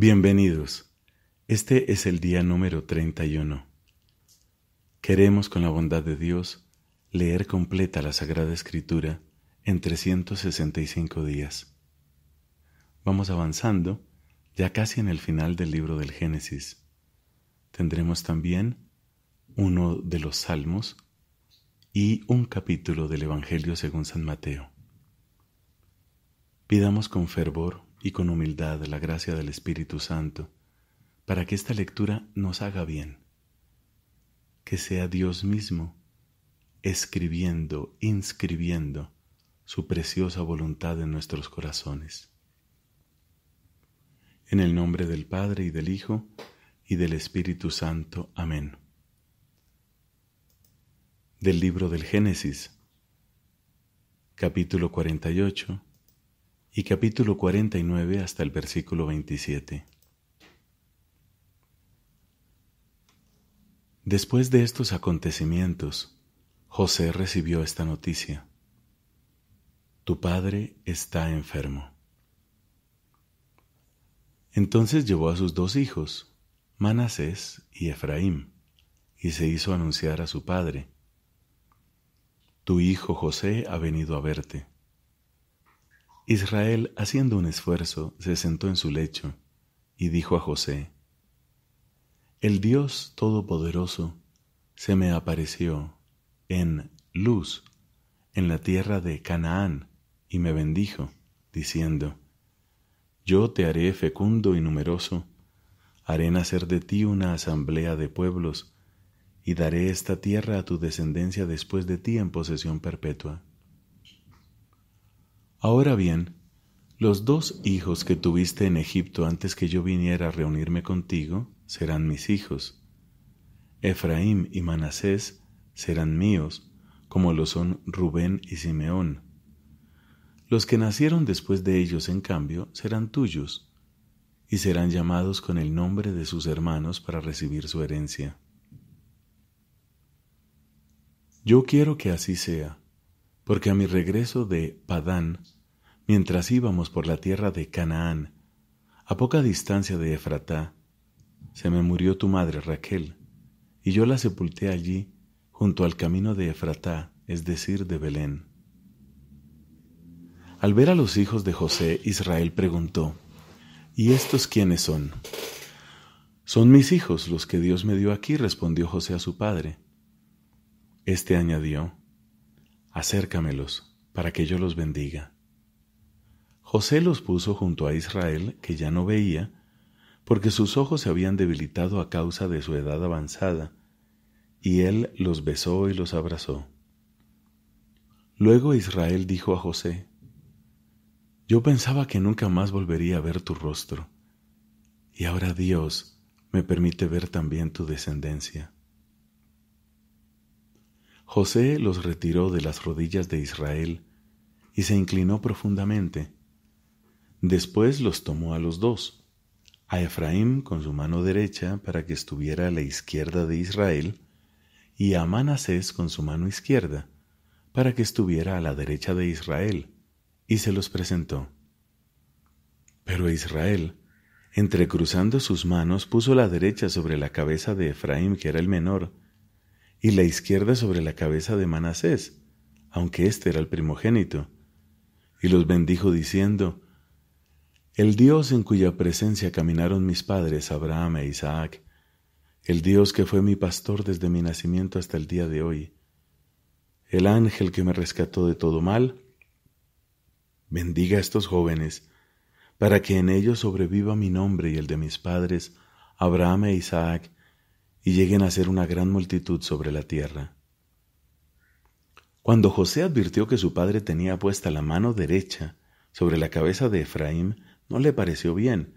Bienvenidos. Este es el día número 31. Queremos con la bondad de Dios leer completa la Sagrada Escritura en 365 días. Vamos avanzando ya casi en el final del libro del Génesis. Tendremos también uno de los Salmos y un capítulo del Evangelio según San Mateo. Pidamos con fervor y con humildad la gracia del Espíritu Santo para que esta lectura nos haga bien. Que sea Dios mismo escribiendo, inscribiendo su preciosa voluntad en nuestros corazones. En el nombre del Padre y del Hijo y del Espíritu Santo. Amén. Del libro del Génesis, capítulo 48 y capítulo 49 hasta el versículo 27. Después de estos acontecimientos, José recibió esta noticia. Tu padre está enfermo. Entonces llevó a sus dos hijos, Manasés y Efraín, y se hizo anunciar a su padre. Tu hijo José ha venido a verte. Israel, haciendo un esfuerzo, se sentó en su lecho y dijo a José, El Dios Todopoderoso se me apareció en luz en la tierra de Canaán y me bendijo, diciendo, Yo te haré fecundo y numeroso, haré nacer de ti una asamblea de pueblos, y daré esta tierra a tu descendencia después de ti en posesión perpetua. Ahora bien, los dos hijos que tuviste en Egipto antes que yo viniera a reunirme contigo serán mis hijos. Efraín y Manasés serán míos, como lo son Rubén y Simeón. Los que nacieron después de ellos, en cambio, serán tuyos, y serán llamados con el nombre de sus hermanos para recibir su herencia. Yo quiero que así sea porque a mi regreso de Padán, mientras íbamos por la tierra de Canaán, a poca distancia de Efratá, se me murió tu madre Raquel, y yo la sepulté allí, junto al camino de Efratá, es decir, de Belén. Al ver a los hijos de José, Israel preguntó, ¿Y estos quiénes son? Son mis hijos los que Dios me dio aquí, respondió José a su padre. Este añadió, acércamelos, para que yo los bendiga. José los puso junto a Israel, que ya no veía, porque sus ojos se habían debilitado a causa de su edad avanzada, y él los besó y los abrazó. Luego Israel dijo a José, Yo pensaba que nunca más volvería a ver tu rostro, y ahora Dios me permite ver también tu descendencia. José los retiró de las rodillas de Israel y se inclinó profundamente. Después los tomó a los dos, a Efraín con su mano derecha para que estuviera a la izquierda de Israel, y a Manasés con su mano izquierda, para que estuviera a la derecha de Israel, y se los presentó. Pero Israel, entrecruzando sus manos, puso la derecha sobre la cabeza de Efraín, que era el menor, y la izquierda sobre la cabeza de Manasés, aunque éste era el primogénito. Y los bendijo diciendo, El Dios en cuya presencia caminaron mis padres Abraham e Isaac, el Dios que fue mi pastor desde mi nacimiento hasta el día de hoy, el ángel que me rescató de todo mal, bendiga a estos jóvenes, para que en ellos sobreviva mi nombre y el de mis padres, Abraham e Isaac, y lleguen a ser una gran multitud sobre la tierra. Cuando José advirtió que su padre tenía puesta la mano derecha sobre la cabeza de Efraín, no le pareció bien.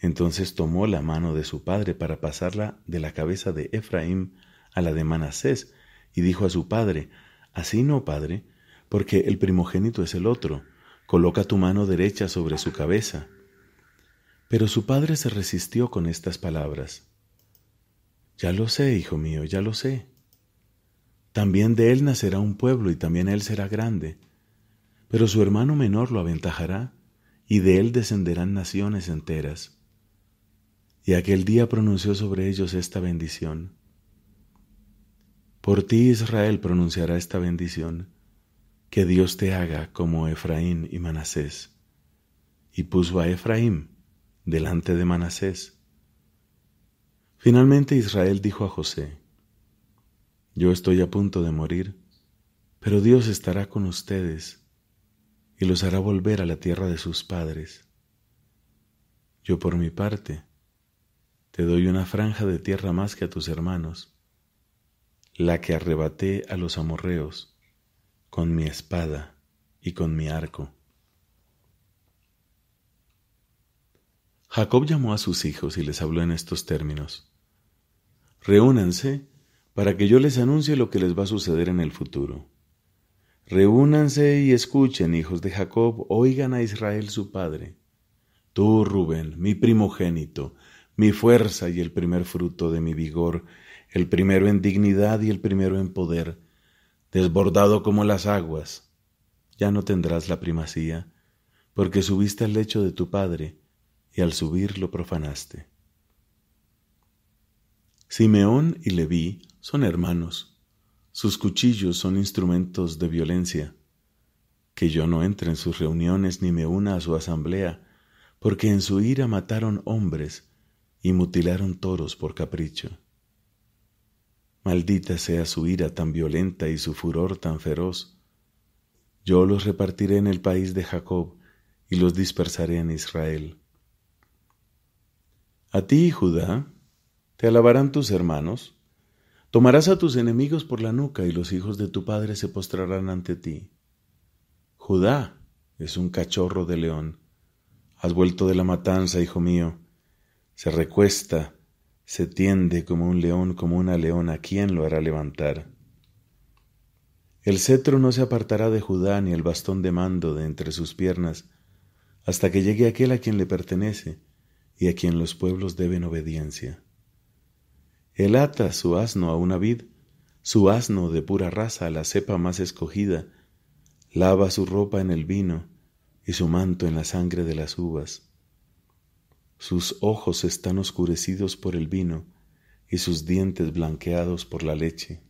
Entonces tomó la mano de su padre para pasarla de la cabeza de Efraín a la de Manasés, y dijo a su padre, Así no, padre, porque el primogénito es el otro, coloca tu mano derecha sobre su cabeza. Pero su padre se resistió con estas palabras. Ya lo sé, hijo mío, ya lo sé. También de él nacerá un pueblo y también él será grande. Pero su hermano menor lo aventajará y de él descenderán naciones enteras. Y aquel día pronunció sobre ellos esta bendición. Por ti Israel pronunciará esta bendición, que Dios te haga como Efraín y Manasés. Y puso a Efraín delante de Manasés Finalmente Israel dijo a José, Yo estoy a punto de morir, pero Dios estará con ustedes y los hará volver a la tierra de sus padres. Yo por mi parte, te doy una franja de tierra más que a tus hermanos, la que arrebaté a los amorreos con mi espada y con mi arco. Jacob llamó a sus hijos y les habló en estos términos. Reúnanse para que yo les anuncie lo que les va a suceder en el futuro. Reúnanse y escuchen, hijos de Jacob, oigan a Israel su padre. Tú, Rubén, mi primogénito, mi fuerza y el primer fruto de mi vigor, el primero en dignidad y el primero en poder, desbordado como las aguas, ya no tendrás la primacía, porque subiste al lecho de tu padre, y al subir lo profanaste. Simeón y Leví son hermanos. Sus cuchillos son instrumentos de violencia. Que yo no entre en sus reuniones ni me una a su asamblea, porque en su ira mataron hombres y mutilaron toros por capricho. Maldita sea su ira tan violenta y su furor tan feroz. Yo los repartiré en el país de Jacob y los dispersaré en Israel. A ti, Judá, te alabarán tus hermanos. Tomarás a tus enemigos por la nuca y los hijos de tu padre se postrarán ante ti. Judá es un cachorro de león. Has vuelto de la matanza, hijo mío. Se recuesta, se tiende como un león, como una leona. ¿Quién lo hará levantar? El cetro no se apartará de Judá ni el bastón de mando de entre sus piernas, hasta que llegue aquel a quien le pertenece y a quien los pueblos deben obediencia. Él ata su asno a una vid, su asno de pura raza a la cepa más escogida, lava su ropa en el vino y su manto en la sangre de las uvas. Sus ojos están oscurecidos por el vino y sus dientes blanqueados por la leche.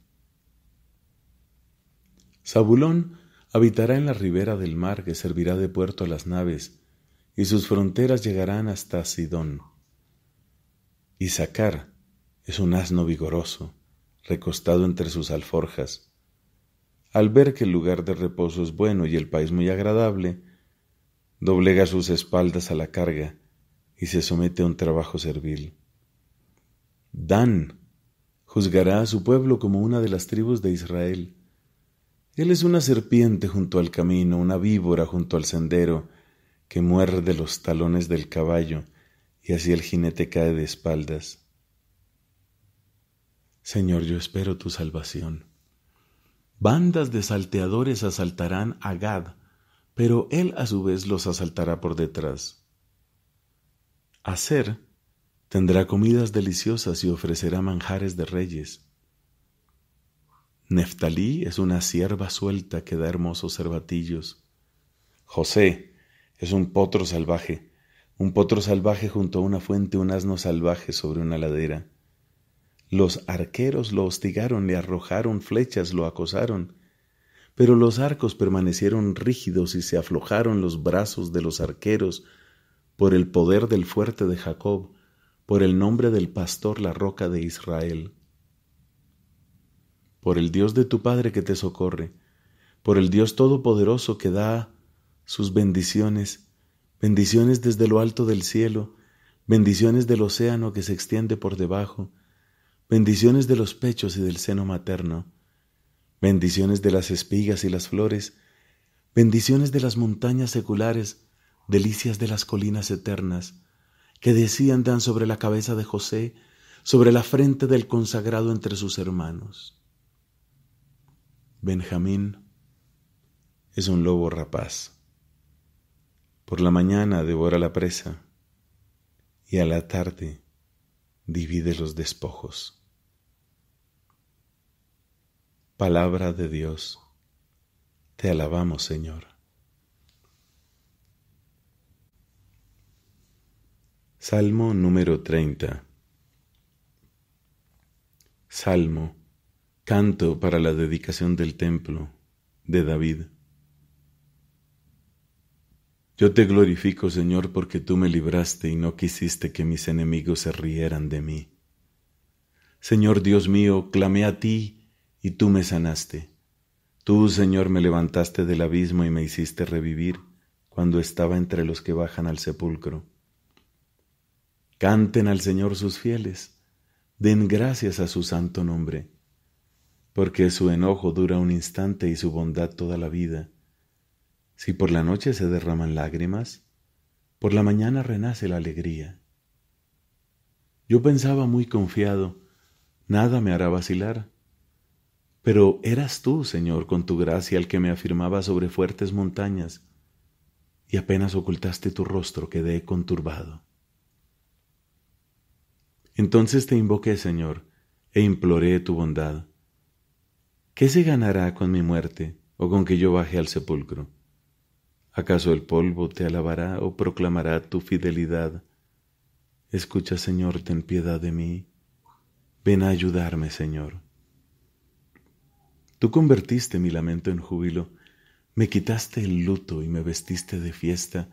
Zabulón habitará en la ribera del mar que servirá de puerto a las naves, y sus fronteras llegarán hasta Sidón. sacar es un asno vigoroso, recostado entre sus alforjas. Al ver que el lugar de reposo es bueno y el país muy agradable, doblega sus espaldas a la carga y se somete a un trabajo servil. Dan juzgará a su pueblo como una de las tribus de Israel. Él es una serpiente junto al camino, una víbora junto al sendero, que muerde los talones del caballo, y así el jinete cae de espaldas. Señor, yo espero tu salvación. Bandas de salteadores asaltarán a Gad, pero él a su vez los asaltará por detrás. Hacer tendrá comidas deliciosas y ofrecerá manjares de reyes. Neftalí es una sierva suelta que da hermosos cervatillos. José es un potro salvaje, un potro salvaje junto a una fuente, un asno salvaje sobre una ladera. Los arqueros lo hostigaron, le arrojaron flechas, lo acosaron. Pero los arcos permanecieron rígidos y se aflojaron los brazos de los arqueros por el poder del fuerte de Jacob, por el nombre del pastor la roca de Israel. Por el Dios de tu Padre que te socorre, por el Dios Todopoderoso que da sus bendiciones, bendiciones desde lo alto del cielo, bendiciones del océano que se extiende por debajo, bendiciones de los pechos y del seno materno, bendiciones de las espigas y las flores, bendiciones de las montañas seculares, delicias de las colinas eternas, que dan sobre la cabeza de José, sobre la frente del consagrado entre sus hermanos. Benjamín es un lobo rapaz. Por la mañana devora la presa y a la tarde divide los despojos. Palabra de Dios. Te alabamos, Señor. Salmo número 30. Salmo, canto para la dedicación del templo de David. Yo te glorifico, Señor, porque tú me libraste y no quisiste que mis enemigos se rieran de mí. Señor Dios mío, clamé a ti, y tú me sanaste. Tú, Señor, me levantaste del abismo y me hiciste revivir cuando estaba entre los que bajan al sepulcro. Canten al Señor sus fieles, den gracias a su santo nombre, porque su enojo dura un instante y su bondad toda la vida. Si por la noche se derraman lágrimas, por la mañana renace la alegría. Yo pensaba muy confiado, nada me hará vacilar pero eras tú, Señor, con tu gracia el que me afirmaba sobre fuertes montañas, y apenas ocultaste tu rostro quedé conturbado. Entonces te invoqué, Señor, e imploré tu bondad. ¿Qué se ganará con mi muerte o con que yo baje al sepulcro? ¿Acaso el polvo te alabará o proclamará tu fidelidad? Escucha, Señor, ten piedad de mí. Ven a ayudarme, Señor. Tú convertiste mi lamento en júbilo, me quitaste el luto y me vestiste de fiesta,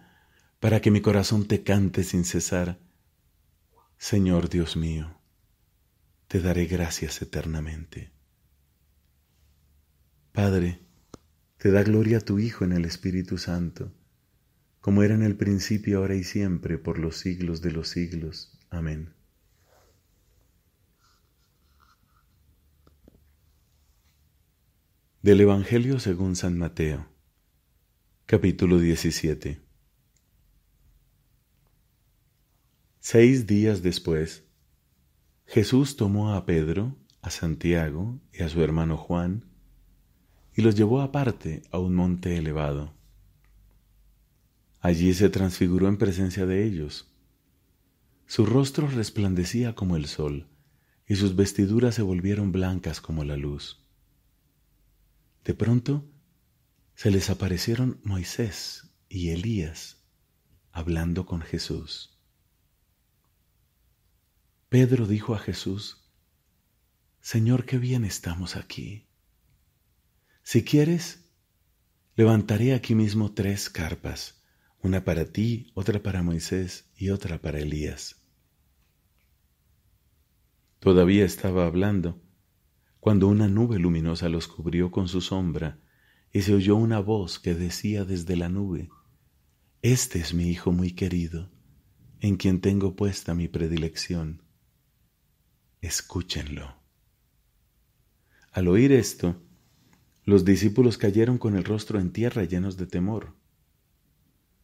para que mi corazón te cante sin cesar. Señor Dios mío, te daré gracias eternamente. Padre, te da gloria a tu Hijo en el Espíritu Santo, como era en el principio, ahora y siempre, por los siglos de los siglos. Amén. Del Evangelio según San Mateo, capítulo 17. Seis días después, Jesús tomó a Pedro, a Santiago y a su hermano Juan, y los llevó aparte a un monte elevado. Allí se transfiguró en presencia de ellos. Su rostro resplandecía como el sol, y sus vestiduras se volvieron blancas como la luz. De pronto se les aparecieron Moisés y Elías hablando con Jesús. Pedro dijo a Jesús, Señor, qué bien estamos aquí. Si quieres, levantaré aquí mismo tres carpas, una para ti, otra para Moisés y otra para Elías. Todavía estaba hablando cuando una nube luminosa los cubrió con su sombra, y se oyó una voz que decía desde la nube, Este es mi Hijo muy querido, en quien tengo puesta mi predilección. Escúchenlo. Al oír esto, los discípulos cayeron con el rostro en tierra llenos de temor.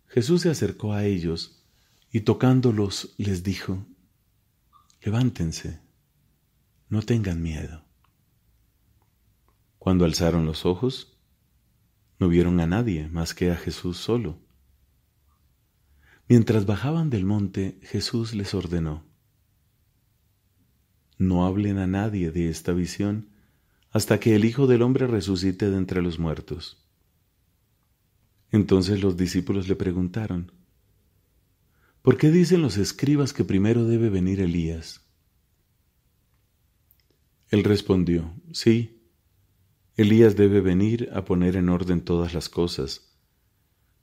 Jesús se acercó a ellos y tocándolos les dijo, Levántense, no tengan miedo. Cuando alzaron los ojos, no vieron a nadie más que a Jesús solo. Mientras bajaban del monte, Jesús les ordenó, No hablen a nadie de esta visión hasta que el Hijo del Hombre resucite de entre los muertos. Entonces los discípulos le preguntaron, ¿Por qué dicen los escribas que primero debe venir Elías? Él respondió, Sí, Elías debe venir a poner en orden todas las cosas.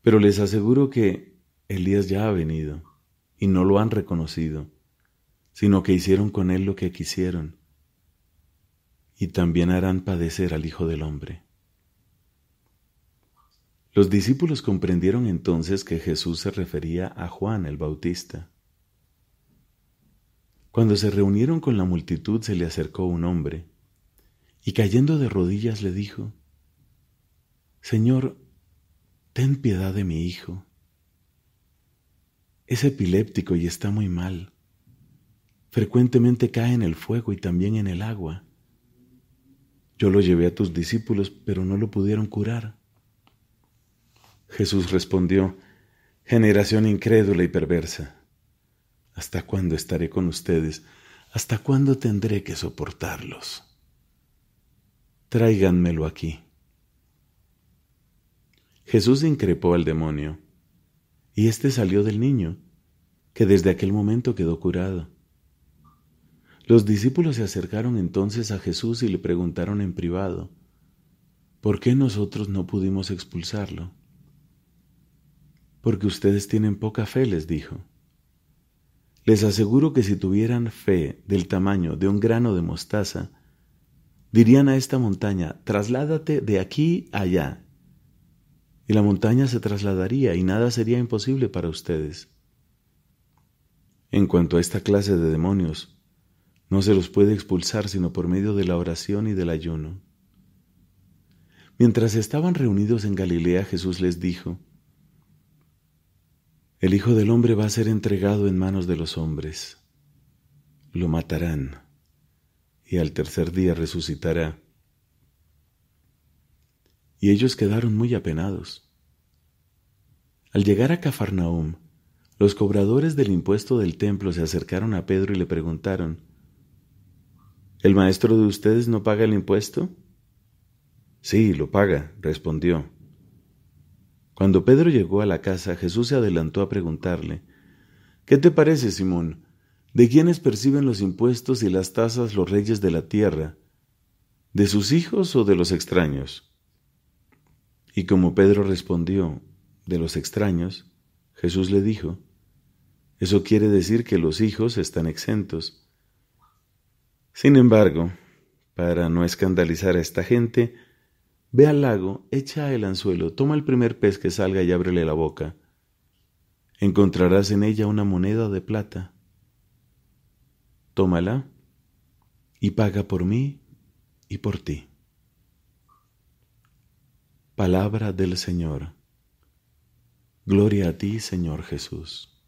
Pero les aseguro que Elías ya ha venido y no lo han reconocido, sino que hicieron con él lo que quisieron. Y también harán padecer al Hijo del Hombre. Los discípulos comprendieron entonces que Jesús se refería a Juan el Bautista. Cuando se reunieron con la multitud se le acercó un hombre y cayendo de rodillas le dijo, Señor, ten piedad de mi hijo. Es epiléptico y está muy mal. Frecuentemente cae en el fuego y también en el agua. Yo lo llevé a tus discípulos, pero no lo pudieron curar. Jesús respondió, generación incrédula y perversa, ¿hasta cuándo estaré con ustedes? ¿Hasta cuándo tendré que soportarlos? tráiganmelo aquí. Jesús increpó al demonio, y éste salió del niño, que desde aquel momento quedó curado. Los discípulos se acercaron entonces a Jesús y le preguntaron en privado, ¿por qué nosotros no pudimos expulsarlo? Porque ustedes tienen poca fe, les dijo. Les aseguro que si tuvieran fe del tamaño de un grano de mostaza, dirían a esta montaña, trasládate de aquí allá. Y la montaña se trasladaría y nada sería imposible para ustedes. En cuanto a esta clase de demonios, no se los puede expulsar sino por medio de la oración y del ayuno. Mientras estaban reunidos en Galilea, Jesús les dijo, El Hijo del Hombre va a ser entregado en manos de los hombres. Lo matarán y al tercer día resucitará. Y ellos quedaron muy apenados. Al llegar a Cafarnaum, los cobradores del impuesto del templo se acercaron a Pedro y le preguntaron, ¿El maestro de ustedes no paga el impuesto? Sí, lo paga, respondió. Cuando Pedro llegó a la casa, Jesús se adelantó a preguntarle, ¿Qué te parece, Simón? ¿De quiénes perciben los impuestos y las tasas los reyes de la tierra? ¿De sus hijos o de los extraños? Y como Pedro respondió, de los extraños, Jesús le dijo, eso quiere decir que los hijos están exentos. Sin embargo, para no escandalizar a esta gente, ve al lago, echa el anzuelo, toma el primer pez que salga y ábrele la boca. Encontrarás en ella una moneda de plata tómala y paga por mí y por ti. Palabra del Señor. Gloria a ti, Señor Jesús.